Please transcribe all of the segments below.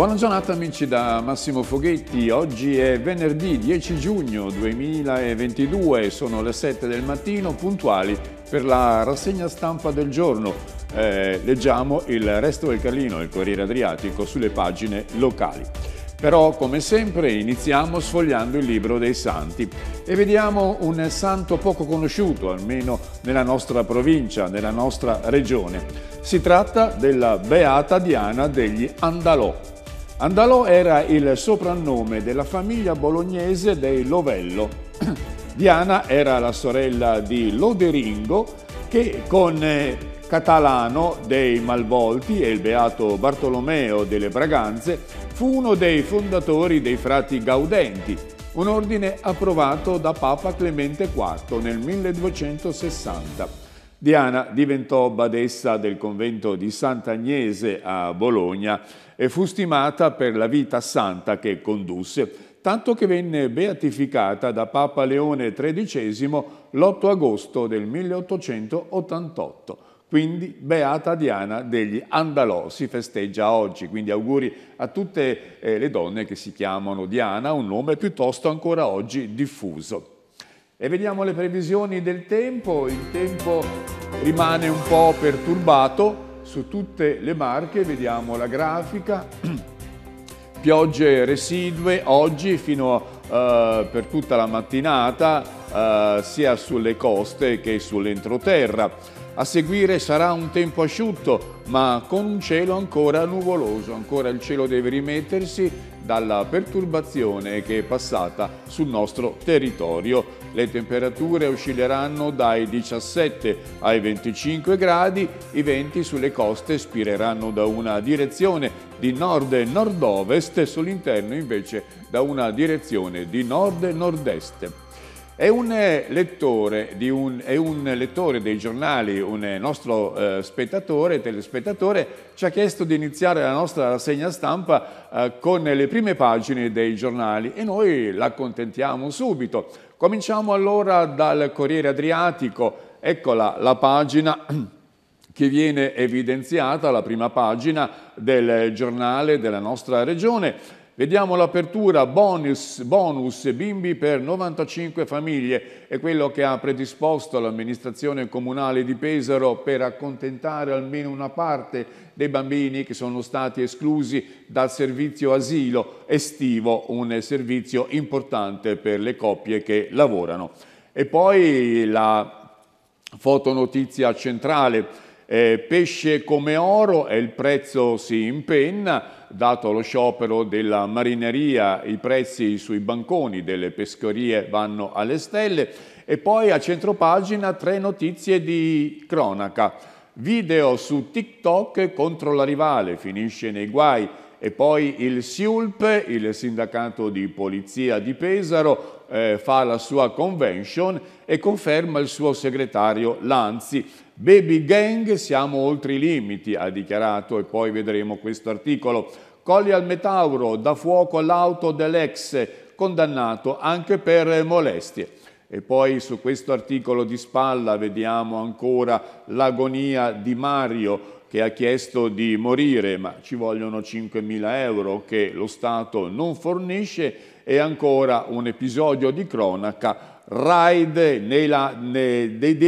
Buona giornata amici da Massimo Foghetti, oggi è venerdì 10 giugno 2022, sono le 7 del mattino puntuali per la rassegna stampa del giorno. Eh, leggiamo il resto del Carlino, il Corriere Adriatico, sulle pagine locali. Però, come sempre, iniziamo sfogliando il libro dei santi e vediamo un santo poco conosciuto, almeno nella nostra provincia, nella nostra regione. Si tratta della Beata Diana degli Andalò. Andalò era il soprannome della famiglia bolognese dei Lovello. Diana era la sorella di Loderingo che con eh, Catalano dei Malvolti e il beato Bartolomeo delle Braganze fu uno dei fondatori dei frati gaudenti, un ordine approvato da Papa Clemente IV nel 1260. Diana diventò badessa del convento di Sant'Agnese a Bologna e fu stimata per la vita santa che condusse, tanto che venne beatificata da Papa Leone XIII l'8 agosto del 1888. Quindi Beata Diana degli Andalò si festeggia oggi, quindi auguri a tutte eh, le donne che si chiamano Diana, un nome piuttosto ancora oggi diffuso. E vediamo le previsioni del tempo, il tempo rimane un po' perturbato su tutte le marche, vediamo la grafica, piogge residue oggi fino eh, per tutta la mattinata eh, sia sulle coste che sull'entroterra. A seguire sarà un tempo asciutto, ma con un cielo ancora nuvoloso, ancora il cielo deve rimettersi dalla perturbazione che è passata sul nostro territorio le temperature oscilleranno dai 17 ai 25 gradi, i venti sulle coste spireranno da una direzione di nord e nord-ovest, sull'interno invece da una direzione di nord e nord-est. È un, lettore, un, è un lettore, dei giornali, un nostro eh, spettatore, telespettatore, ci ha chiesto di iniziare la nostra rassegna stampa eh, con le prime pagine dei giornali e noi l'accontentiamo subito. Cominciamo allora dal Corriere Adriatico, eccola la pagina che viene evidenziata, la prima pagina del giornale della nostra regione Vediamo l'apertura bonus, bonus, bimbi per 95 famiglie, è quello che ha predisposto l'amministrazione comunale di Pesaro per accontentare almeno una parte dei bambini che sono stati esclusi dal servizio asilo estivo, un servizio importante per le coppie che lavorano. E poi la fotonotizia centrale, eh, pesce come oro e il prezzo si impenna, dato lo sciopero della marineria, i prezzi sui banconi delle pescherie vanno alle stelle e poi a centropagina tre notizie di cronaca. Video su TikTok contro la rivale, finisce nei guai e poi il SIULP, il sindacato di polizia di Pesaro, eh, fa la sua convention e conferma il suo segretario Lanzi. Baby gang, siamo oltre i limiti, ha dichiarato e poi vedremo questo articolo. Colli al Metauro, da fuoco all'auto dell'ex, condannato anche per molestie. E poi su questo articolo di spalla vediamo ancora l'agonia di Mario, che ha chiesto di morire, ma ci vogliono 5.000 euro che lo Stato non fornisce, e ancora un episodio di cronaca, raid dei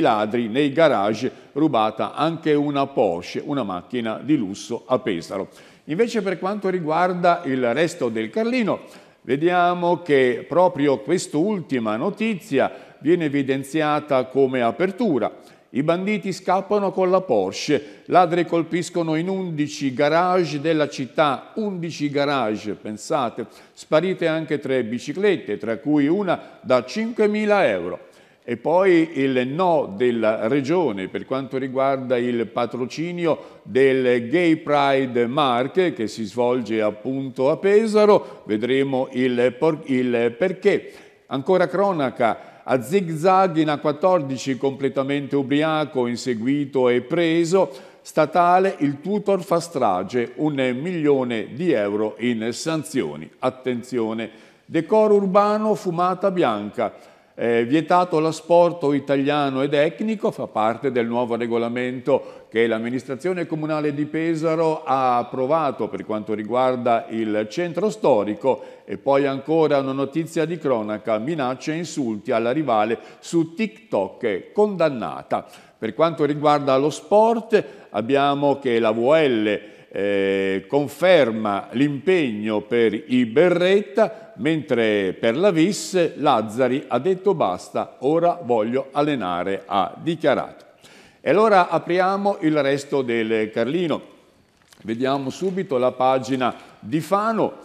ladri nei garage, rubata anche una Porsche, una macchina di lusso a Pesaro. Invece per quanto riguarda il resto del Carlino, vediamo che proprio quest'ultima notizia viene evidenziata come apertura. I banditi scappano con la Porsche, ladri colpiscono in 11 garage della città, 11 garage, pensate, sparite anche tre biciclette, tra cui una da 5.000 euro. E poi il no della Regione per quanto riguarda il patrocinio del Gay Pride Mark che si svolge appunto a Pesaro, vedremo il, il perché. Ancora cronaca, a zig-zag in A14 completamente ubriaco, inseguito e preso, statale il tutor fa strage, un milione di euro in sanzioni. Attenzione, decoro urbano, fumata bianca, eh, vietato l'asporto italiano ed etnico, fa parte del nuovo regolamento che l'amministrazione comunale di Pesaro ha approvato per quanto riguarda il centro storico e poi ancora una notizia di cronaca, minacce e insulti alla rivale su TikTok condannata. Per quanto riguarda lo sport abbiamo che la VL eh, conferma l'impegno per i Berretta, mentre per la Vis Lazzari ha detto basta, ora voglio allenare, ha dichiarato. E allora apriamo il resto del Carlino. Vediamo subito la pagina di Fano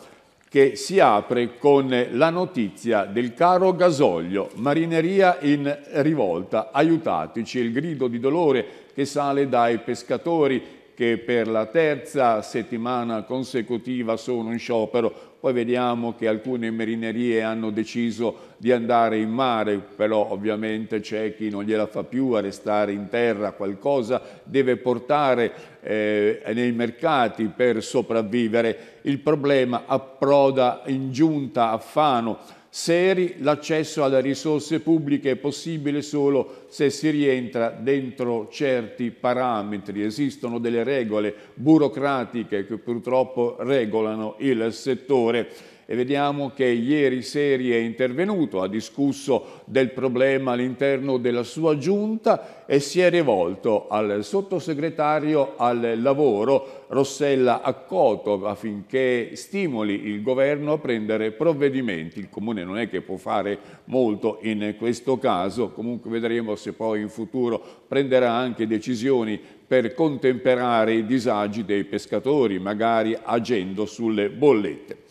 che si apre con la notizia del caro gasolio, marineria in rivolta, aiutateci, il grido di dolore che sale dai pescatori che per la terza settimana consecutiva sono in sciopero poi vediamo che alcune marinerie hanno deciso di andare in mare, però ovviamente c'è chi non gliela fa più a restare in terra, qualcosa deve portare eh, nei mercati per sopravvivere. Il problema approda in giunta a Fano seri, l'accesso alle risorse pubbliche è possibile solo se si rientra dentro certi parametri. Esistono delle regole burocratiche che purtroppo regolano il settore e vediamo che ieri Seri è intervenuto, ha discusso del problema all'interno della sua giunta e si è rivolto al sottosegretario al lavoro Rossella Accoto affinché stimoli il governo a prendere provvedimenti. Il Comune non è che può fare molto in questo caso, comunque vedremo se poi in futuro prenderà anche decisioni per contemperare i disagi dei pescatori, magari agendo sulle bollette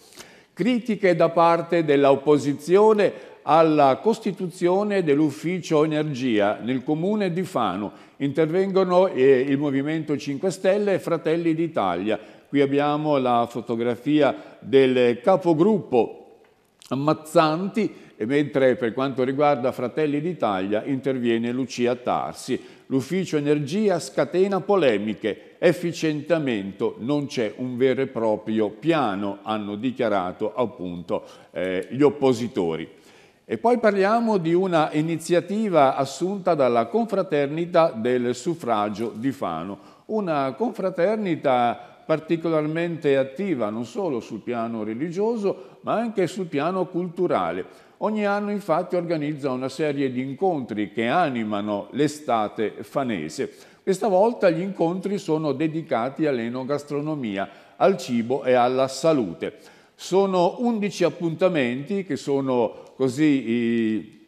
critiche da parte dell'opposizione alla costituzione dell'ufficio energia nel comune di Fano. Intervengono eh, il Movimento 5 Stelle e Fratelli d'Italia. Qui abbiamo la fotografia del capogruppo Mazzanti, mentre per quanto riguarda Fratelli d'Italia interviene Lucia Tarsi l'ufficio energia scatena polemiche, efficientamento, non c'è un vero e proprio piano, hanno dichiarato appunto eh, gli oppositori. E poi parliamo di una iniziativa assunta dalla confraternita del suffragio di Fano, una confraternita particolarmente attiva non solo sul piano religioso ma anche sul piano culturale. Ogni anno infatti organizza una serie di incontri che animano l'estate fanese. Questa volta gli incontri sono dedicati all'enogastronomia, al cibo e alla salute. Sono 11 appuntamenti che sono così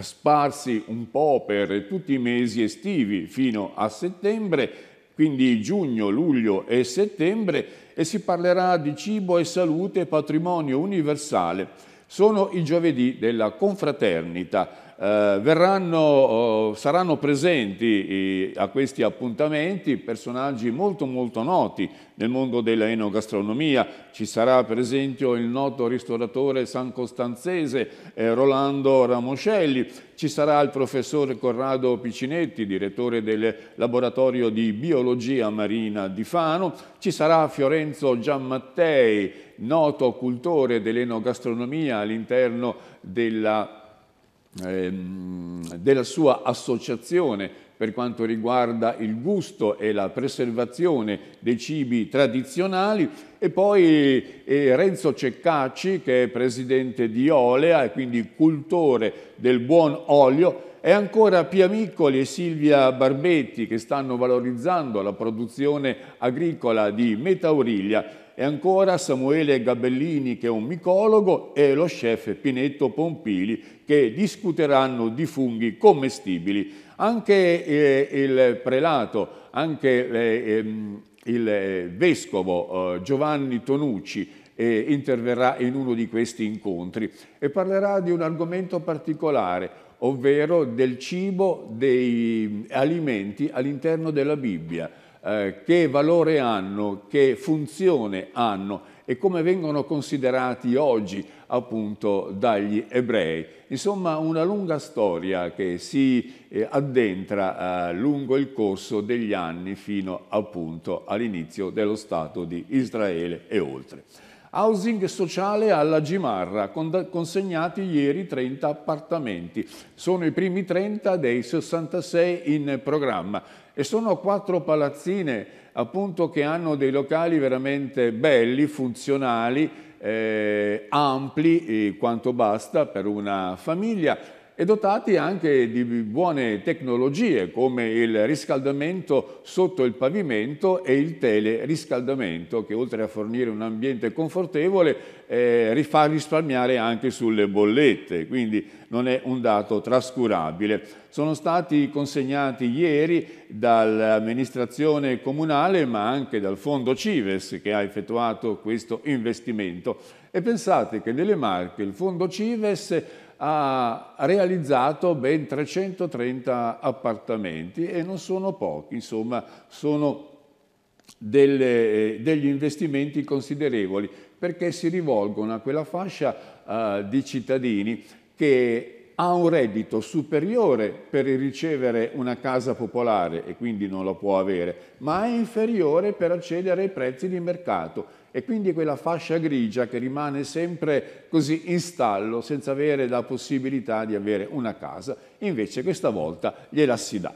sparsi un po' per tutti i mesi estivi fino a settembre, quindi giugno, luglio e settembre, e si parlerà di cibo e salute patrimonio universale sono i giovedì della confraternita eh, verranno, oh, saranno presenti a questi appuntamenti personaggi molto molto noti nel mondo dell'enogastronomia. Ci sarà per esempio il noto ristoratore san costanzese eh, Rolando Ramoscelli, ci sarà il professor Corrado Piccinetti, direttore del laboratorio di biologia marina di Fano, ci sarà Fiorenzo Giammattei, noto cultore dell'enogastronomia all'interno della Ehm, della sua associazione per quanto riguarda il gusto e la preservazione dei cibi tradizionali e poi eh, Renzo Ceccacci che è presidente di Olea e quindi cultore del buon olio e ancora Piamiccoli e Silvia Barbetti che stanno valorizzando la produzione agricola di Metauriglia e ancora Samuele Gabellini che è un micologo e lo chef Pinetto Pompili che discuteranno di funghi commestibili. Anche eh, il prelato, anche eh, ehm, il eh, vescovo eh, Giovanni Tonucci eh, interverrà in uno di questi incontri e parlerà di un argomento particolare, ovvero del cibo, dei alimenti all'interno della Bibbia eh, che valore hanno, che funzione hanno e come vengono considerati oggi appunto dagli ebrei. Insomma una lunga storia che si eh, addentra eh, lungo il corso degli anni fino appunto all'inizio dello Stato di Israele e oltre. Housing sociale alla Gimarra, consegnati ieri 30 appartamenti. Sono i primi 30 dei 66 in programma e sono quattro palazzine appunto che hanno dei locali veramente belli, funzionali, eh, ampli eh, quanto basta per una famiglia e dotati anche di buone tecnologie come il riscaldamento sotto il pavimento e il teleriscaldamento che oltre a fornire un ambiente confortevole eh, fa risparmiare anche sulle bollette, quindi non è un dato trascurabile. Sono stati consegnati ieri dall'amministrazione comunale ma anche dal fondo Cives che ha effettuato questo investimento e pensate che nelle Marche il fondo Cives ha realizzato ben 330 appartamenti e non sono pochi, insomma sono delle, eh, degli investimenti considerevoli perché si rivolgono a quella fascia uh, di cittadini che ha un reddito superiore per ricevere una casa popolare e quindi non la può avere, ma è inferiore per accedere ai prezzi di mercato e quindi quella fascia grigia che rimane sempre così in stallo senza avere la possibilità di avere una casa, invece questa volta gliela si dà.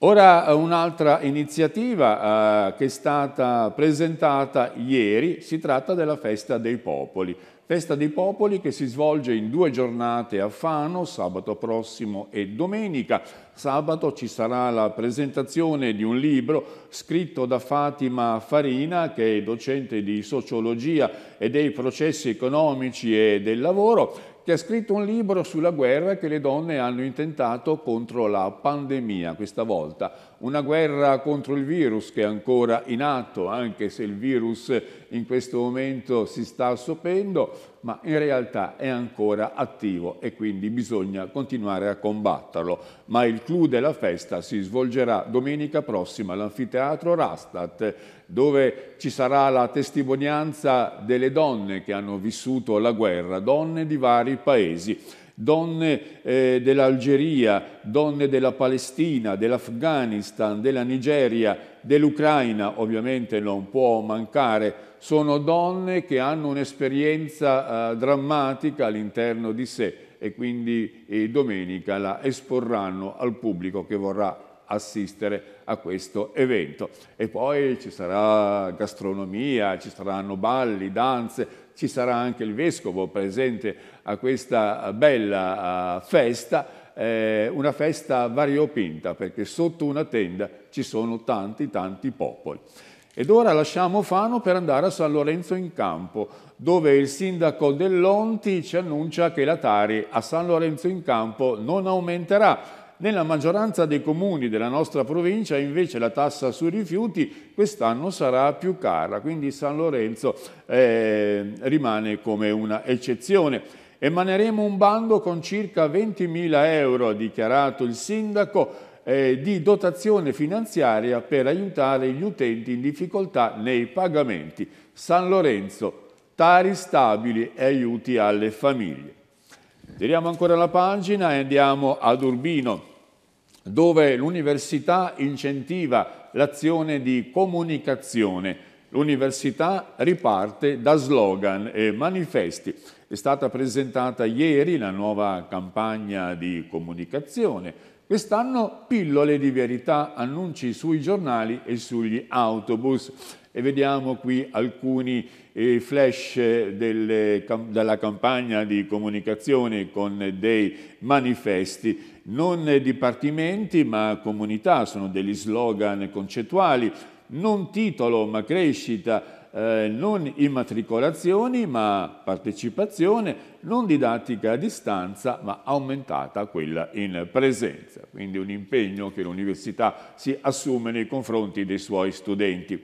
Ora eh, un'altra iniziativa eh, che è stata presentata ieri, si tratta della festa dei popoli. Festa dei Popoli che si svolge in due giornate a Fano, sabato prossimo e domenica. Sabato ci sarà la presentazione di un libro scritto da Fatima Farina, che è docente di sociologia e dei processi economici e del lavoro, che ha scritto un libro sulla guerra che le donne hanno intentato contro la pandemia questa volta. Una guerra contro il virus che è ancora in atto, anche se il virus in questo momento si sta assopendo, ma in realtà è ancora attivo e quindi bisogna continuare a combatterlo. Ma il clou della festa si svolgerà domenica prossima all'anfiteatro Rastat dove ci sarà la testimonianza delle donne che hanno vissuto la guerra, donne di vari paesi, donne eh, dell'Algeria, donne della Palestina, dell'Afghanistan, della Nigeria, dell'Ucraina, ovviamente non può mancare, sono donne che hanno un'esperienza eh, drammatica all'interno di sé e quindi eh, domenica la esporranno al pubblico che vorrà assistere a questo evento. E poi ci sarà gastronomia, ci saranno balli, danze, ci sarà anche il vescovo presente a questa bella festa, eh, una festa variopinta perché sotto una tenda ci sono tanti tanti popoli. Ed ora lasciamo Fano per andare a San Lorenzo in Campo, dove il sindaco dell'Onti ci annuncia che la Tari a San Lorenzo in Campo non aumenterà nella maggioranza dei comuni della nostra provincia invece la tassa sui rifiuti quest'anno sarà più cara, quindi San Lorenzo eh, rimane come un'eccezione. Emaneremo un bando con circa 20.000 euro, ha dichiarato il sindaco, eh, di dotazione finanziaria per aiutare gli utenti in difficoltà nei pagamenti. San Lorenzo, tari stabili e aiuti alle famiglie. Tiriamo ancora la pagina e andiamo ad Urbino, dove l'università incentiva l'azione di comunicazione. L'università riparte da slogan e manifesti. È stata presentata ieri la nuova campagna di comunicazione. Quest'anno pillole di verità, annunci sui giornali e sugli autobus. E vediamo qui alcuni i flash delle, della campagna di comunicazione con dei manifesti, non dipartimenti ma comunità, sono degli slogan concettuali, non titolo ma crescita, eh, non immatricolazioni ma partecipazione, non didattica a distanza ma aumentata quella in presenza, quindi un impegno che l'università si assume nei confronti dei suoi studenti.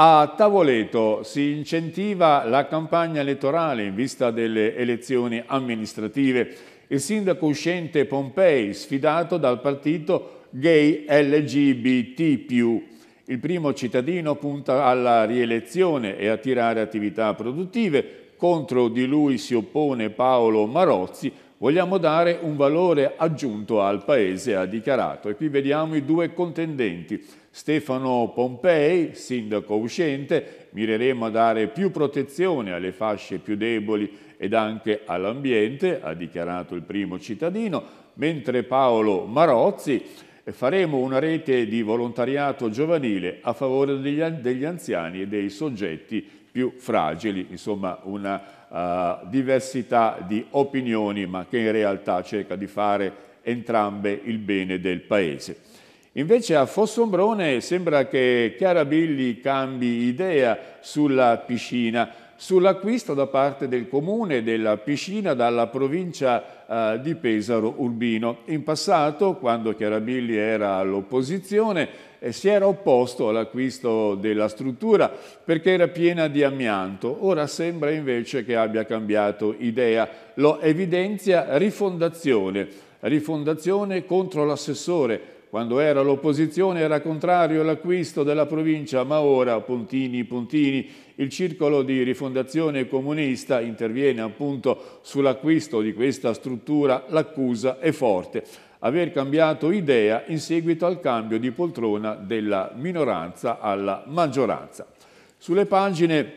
A Tavoleto si incentiva la campagna elettorale in vista delle elezioni amministrative. Il sindaco uscente Pompei, sfidato dal partito gay LGBT+. Il primo cittadino punta alla rielezione e a tirare attività produttive. Contro di lui si oppone Paolo Marozzi. Vogliamo dare un valore aggiunto al Paese, ha dichiarato. E qui vediamo i due contendenti. Stefano Pompei, sindaco uscente, mireremo a dare più protezione alle fasce più deboli ed anche all'ambiente, ha dichiarato il primo cittadino, mentre Paolo Marozzi eh, faremo una rete di volontariato giovanile a favore degli, degli anziani e dei soggetti più fragili, insomma una uh, diversità di opinioni ma che in realtà cerca di fare entrambe il bene del Paese. Invece a Fossombrone sembra che Chiara Billi cambi idea sulla piscina, sull'acquisto da parte del comune della piscina dalla provincia eh, di Pesaro Urbino. In passato, quando Chiarabilli era all'opposizione, eh, si era opposto all'acquisto della struttura perché era piena di amianto. Ora sembra invece che abbia cambiato idea. Lo evidenzia Rifondazione, Rifondazione contro l'assessore quando era l'opposizione era contrario all'acquisto della provincia, ma ora, puntini, puntini, il circolo di rifondazione comunista interviene appunto sull'acquisto di questa struttura, l'accusa è forte. Aver cambiato idea in seguito al cambio di poltrona della minoranza alla maggioranza. Sulle pagine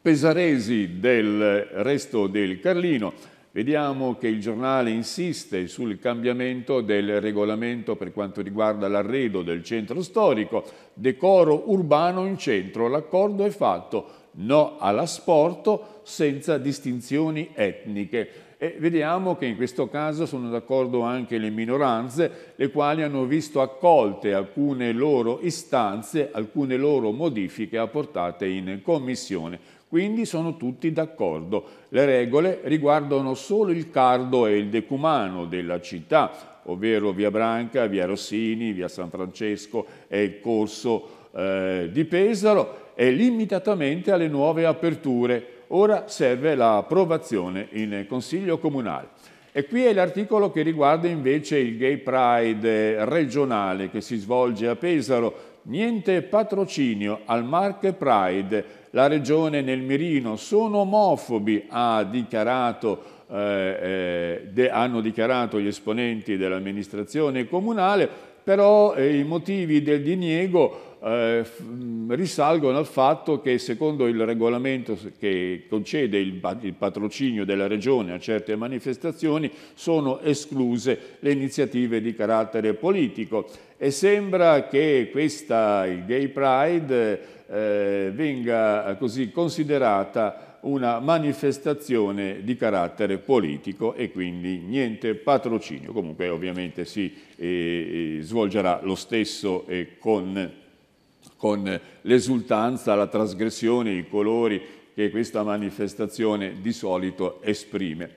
pesaresi del resto del Carlino Vediamo che il giornale insiste sul cambiamento del regolamento per quanto riguarda l'arredo del centro storico, decoro urbano in centro, l'accordo è fatto, no all'asporto senza distinzioni etniche. E vediamo che in questo caso sono d'accordo anche le minoranze, le quali hanno visto accolte alcune loro istanze, alcune loro modifiche apportate in Commissione. Quindi sono tutti d'accordo. Le regole riguardano solo il cardo e il decumano della città, ovvero via Branca, via Rossini, via San Francesco e il corso eh, di Pesaro, e limitatamente alle nuove aperture Ora serve l'approvazione in Consiglio Comunale. E qui è l'articolo che riguarda invece il Gay Pride regionale che si svolge a Pesaro. Niente patrocinio al Marche Pride. La regione nel mirino sono omofobi, ha dichiarato eh, eh, de, hanno dichiarato gli esponenti dell'amministrazione comunale, però eh, i motivi del diniego eh, risalgono al fatto che secondo il regolamento che concede il, il patrocinio della Regione a certe manifestazioni sono escluse le iniziative di carattere politico e sembra che questa, il Gay Pride eh, venga eh, così considerata una manifestazione di carattere politico e quindi niente patrocinio. Comunque ovviamente si eh, svolgerà lo stesso e eh, con con l'esultanza, la trasgressione, i colori che questa manifestazione di solito esprime.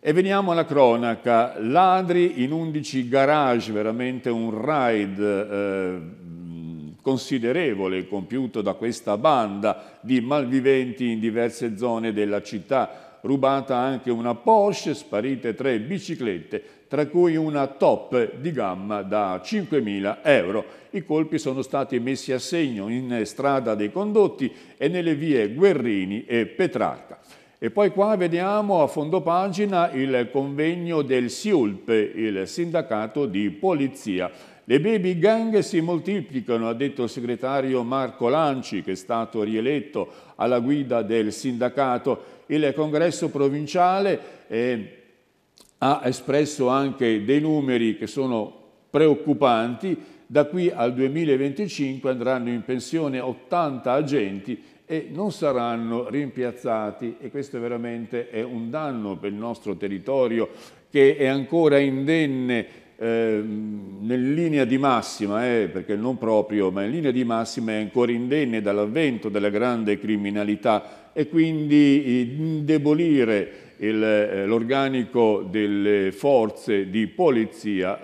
E veniamo alla cronaca, ladri in 11 garage, veramente un raid eh, considerevole compiuto da questa banda di malviventi in diverse zone della città, rubata anche una Porsche, sparite tre biciclette, tra cui una top di gamma da 5.000 euro. I colpi sono stati messi a segno in strada dei condotti e nelle vie Guerrini e Petrarca. E poi qua vediamo a fondo pagina il convegno del SIULP, il sindacato di polizia. Le baby gang si moltiplicano, ha detto il segretario Marco Lanci, che è stato rieletto alla guida del sindacato. Il congresso provinciale... Eh, ha espresso anche dei numeri che sono preoccupanti. Da qui al 2025 andranno in pensione 80 agenti e non saranno rimpiazzati e questo veramente è un danno per il nostro territorio che è ancora indenne eh, in linea di massima, eh, perché non proprio, ma in linea di massima è ancora indenne dall'avvento della grande criminalità e quindi eh, indebolire eh, l'organico delle forze di polizia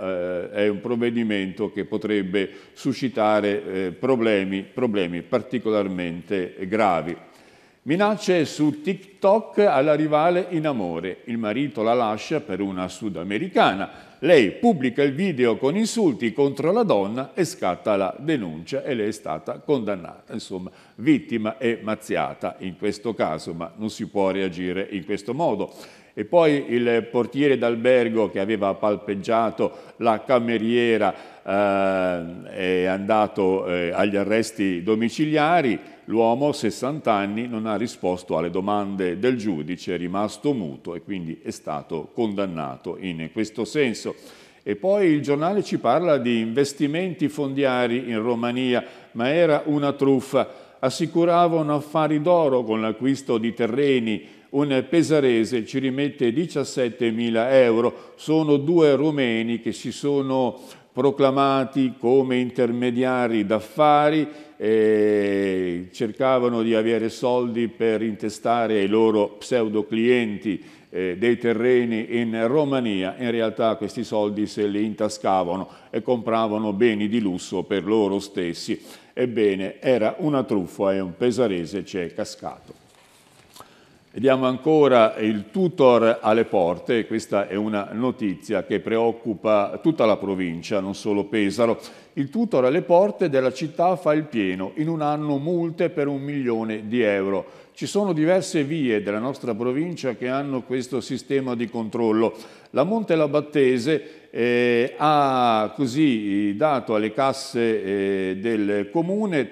eh, è un provvedimento che potrebbe suscitare eh, problemi, problemi, particolarmente gravi. Minacce su TikTok alla rivale in amore. Il marito la lascia per una sudamericana. Lei pubblica il video con insulti contro la donna e scatta la denuncia e lei è stata condannata, insomma, vittima e mazziata in questo caso, ma non si può reagire in questo modo. E poi il portiere d'albergo che aveva palpeggiato la cameriera eh, è andato eh, agli arresti domiciliari, L'uomo, 60 anni, non ha risposto alle domande del giudice, è rimasto muto e quindi è stato condannato in questo senso. E poi il giornale ci parla di investimenti fondiari in Romania, ma era una truffa. Assicuravano affari d'oro con l'acquisto di terreni. Un pesarese ci rimette 17 mila euro. Sono due rumeni che si sono proclamati come intermediari d'affari, eh, cercavano di avere soldi per intestare ai loro pseudo clienti eh, dei terreni in Romania, in realtà questi soldi se li intascavano e compravano beni di lusso per loro stessi. Ebbene, era una truffa e un pesarese ci è cascato. Vediamo ancora il tutor alle porte, questa è una notizia che preoccupa tutta la provincia, non solo Pesaro. Il tutor alle porte della città fa il pieno, in un anno multe per un milione di euro. Ci sono diverse vie della nostra provincia che hanno questo sistema di controllo. La Monte Labattese eh, ha così eh, dato alle casse eh, del comune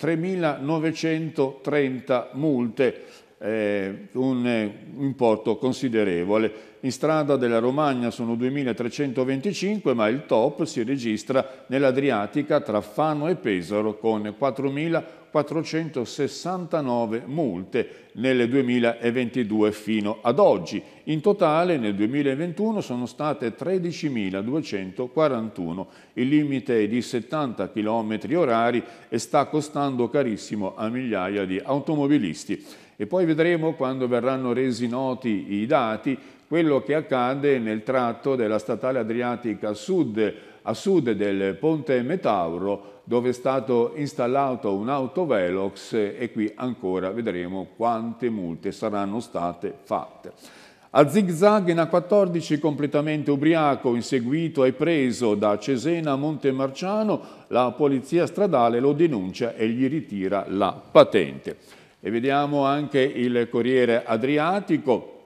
3.930 multe eh, un eh, importo considerevole. In strada della Romagna sono 2.325, ma il top si registra nell'Adriatica tra Fano e Pesaro con 4.469 multe nel 2022 fino ad oggi. In totale nel 2021 sono state 13.241. Il limite è di 70 km orari e sta costando carissimo a migliaia di automobilisti. E poi vedremo quando verranno resi noti i dati quello che accade nel tratto della statale adriatica a sud, a sud del ponte Metauro dove è stato installato un autovelox e qui ancora vedremo quante multe saranno state fatte. A zigzag in A14 completamente ubriaco, inseguito e preso da Cesena a Montemarciano, la polizia stradale lo denuncia e gli ritira la patente. E vediamo anche il Corriere Adriatico,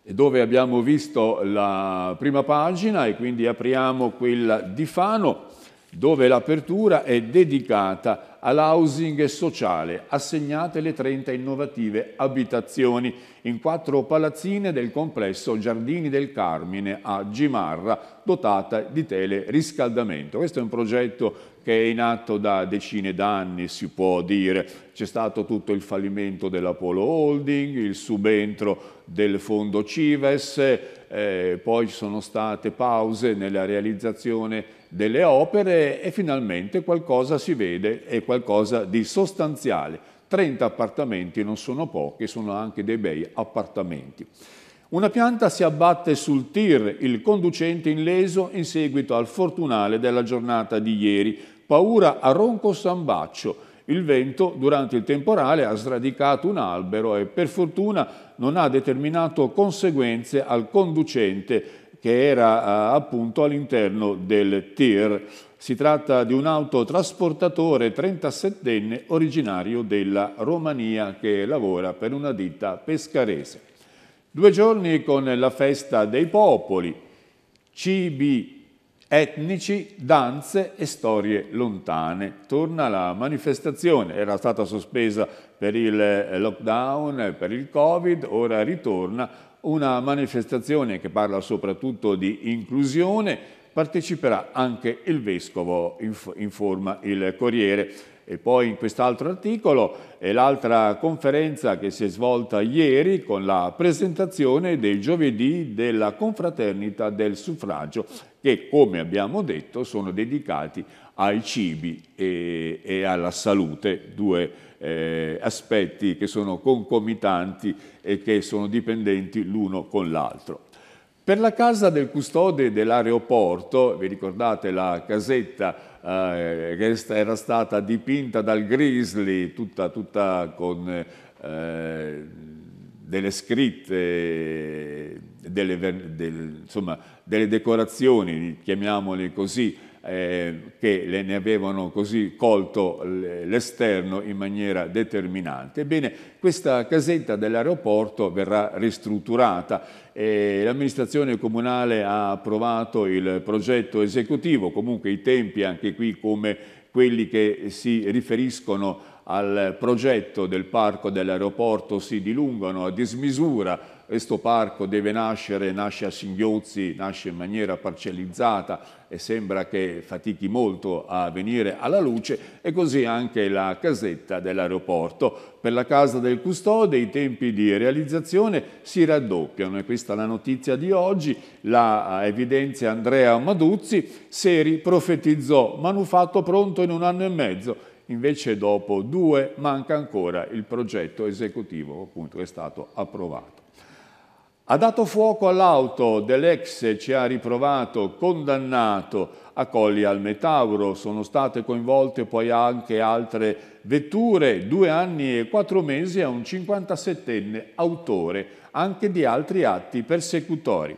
dove abbiamo visto la prima pagina e quindi apriamo quella di Fano, dove l'apertura è dedicata all'housing sociale, assegnate le 30 innovative abitazioni in quattro palazzine del complesso Giardini del Carmine a Gimarra, dotata di teleriscaldamento. Questo è un progetto che è in atto da decine d'anni, si può dire. C'è stato tutto il fallimento della Polo Holding, il subentro del fondo Cives, eh, poi ci sono state pause nella realizzazione delle opere e finalmente qualcosa si vede, è qualcosa di sostanziale. 30 appartamenti non sono pochi, sono anche dei bei appartamenti. Una pianta si abbatte sul tir, il conducente in leso in seguito al fortunale della giornata di ieri. Paura a Ronco Sambaccio. Il vento durante il temporale ha sradicato un albero e per fortuna non ha determinato conseguenze al conducente che era eh, appunto all'interno del TIR. Si tratta di un autotrasportatore 37enne originario della Romania che lavora per una ditta pescarese. Due giorni con la festa dei popoli, cibi etnici, danze e storie lontane. Torna la manifestazione, era stata sospesa per il eh, lockdown, eh, per il Covid, ora ritorna una manifestazione che parla soprattutto di inclusione, parteciperà anche il Vescovo, informa il Corriere. E poi in quest'altro articolo è l'altra conferenza che si è svolta ieri con la presentazione del giovedì della confraternita del suffragio che come abbiamo detto sono dedicati ai cibi e, e alla salute, due eh, aspetti che sono concomitanti e che sono dipendenti l'uno con l'altro. Per la casa del custode dell'aeroporto, vi ricordate la casetta eh, che era stata dipinta dal Grizzly, tutta, tutta con eh, delle scritte, delle, del, insomma, delle decorazioni, chiamiamole così, eh, che ne avevano così colto l'esterno in maniera determinante. Ebbene, questa casetta dell'aeroporto verrà ristrutturata l'amministrazione comunale ha approvato il progetto esecutivo, comunque i tempi anche qui come quelli che si riferiscono al progetto del parco dell'aeroporto si dilungano a dismisura. Questo parco deve nascere, nasce a singhiozzi, nasce in maniera parcellizzata, e sembra che fatichi molto a venire alla luce e così anche la casetta dell'aeroporto. Per la casa del custode i tempi di realizzazione si raddoppiano e questa è la notizia di oggi, la eh, evidenzia Andrea Maduzzi, Seri profetizzò manufatto pronto in un anno e mezzo, invece dopo due manca ancora il progetto esecutivo appunto, che è stato approvato. Ha dato fuoco all'auto dell'ex, ci ha riprovato, condannato. A Colli al Metauro sono state coinvolte poi anche altre vetture, due anni e quattro mesi a un 57enne autore anche di altri atti persecutori.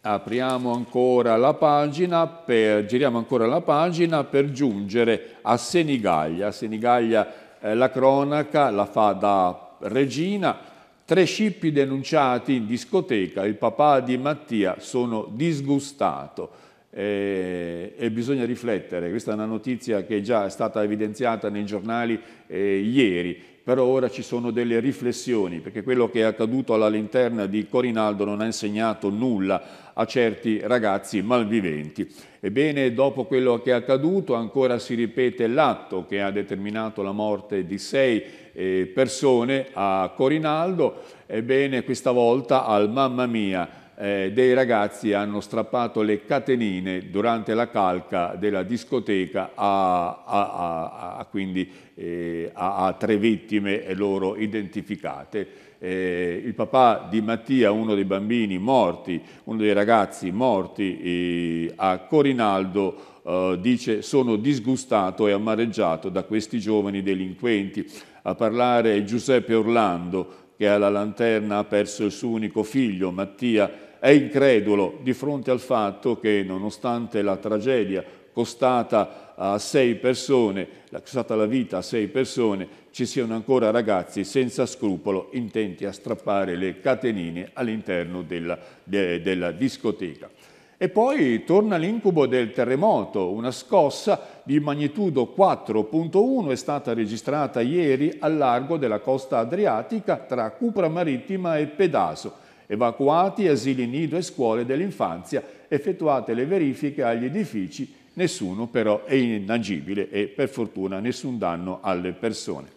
Apriamo ancora la pagina, per, giriamo ancora la pagina per giungere a Senigallia. Senigallia eh, la cronaca la fa da regina, Tre scippi denunciati in discoteca, il papà di Mattia sono disgustato eh, e bisogna riflettere, questa è una notizia che è già stata evidenziata nei giornali eh, ieri, però ora ci sono delle riflessioni, perché quello che è accaduto alla linterna di Corinaldo non ha insegnato nulla a certi ragazzi malviventi. Ebbene, dopo quello che è accaduto, ancora si ripete l'atto che ha determinato la morte di sei eh, persone a Corinaldo, ebbene questa volta al Mamma Mia, eh, dei ragazzi hanno strappato le catenine durante la calca della discoteca a, a, a, quindi, eh, a tre vittime loro identificate. Eh, il papà di Mattia, uno dei bambini morti, uno dei ragazzi morti eh, a Corinaldo, eh, dice sono disgustato e amareggiato da questi giovani delinquenti. A parlare Giuseppe Orlando, che alla lanterna ha perso il suo unico figlio, Mattia, è incredulo di fronte al fatto che nonostante la tragedia costata a sei persone, costata la vita a sei persone, ci siano ancora ragazzi senza scrupolo intenti a strappare le catenine all'interno della, de, della discoteca. E poi torna l'incubo del terremoto, una scossa di magnitudo 4.1 è stata registrata ieri al largo della costa adriatica tra Cupra Marittima e Pedaso evacuati asili nido e scuole dell'infanzia, effettuate le verifiche agli edifici, nessuno però è inangibile e per fortuna nessun danno alle persone.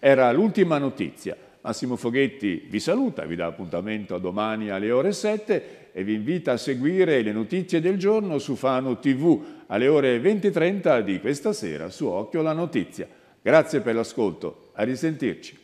Era l'ultima notizia. Massimo Foghetti vi saluta, vi dà appuntamento a domani alle ore 7 e vi invita a seguire le notizie del giorno su Fano TV alle ore 20.30 di questa sera su Occhio la Notizia. Grazie per l'ascolto, a risentirci.